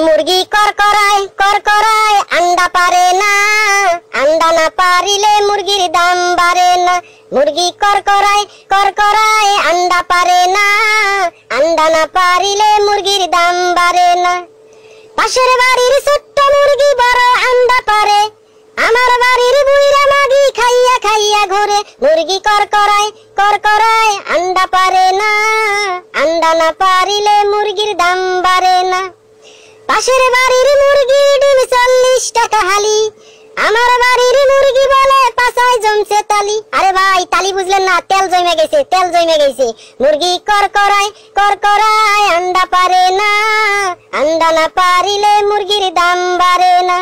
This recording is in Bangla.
মুরগি করকরায় করকরায় আন্ডা পারে না আন্ডা না পারিলে মুরগির দাম বাড়ে না মুরগি কর করকরায় আন্ডা পারে না আন্ডা না পারিলে মুরগির দাম বাড়ে না পাশের বাড়ির ছোট্ট মুরগি বড় আন্ডা পারে আমার বাড়ির বুইরা মাগি খাইয়া খাইয়া ঘুরে মুরগি কর করকরায় আন্ডা পারে না আন্ডা না পারিলে মুরগির দাম বাড়ে পাশের বাড়ির মুরগি ডিম চল্লিশ টাকা হালি আমার বাড়ির মুরগি বলে পাশায় জমছে তালি আরে ভাই তালি বুঝলেন না তেল জমে গেছে তেল জমে গেছে মুরগি কর করকরায় আন্ডা পারে না আন্ডা না পারিলে মুরগির দাম বাড়ে না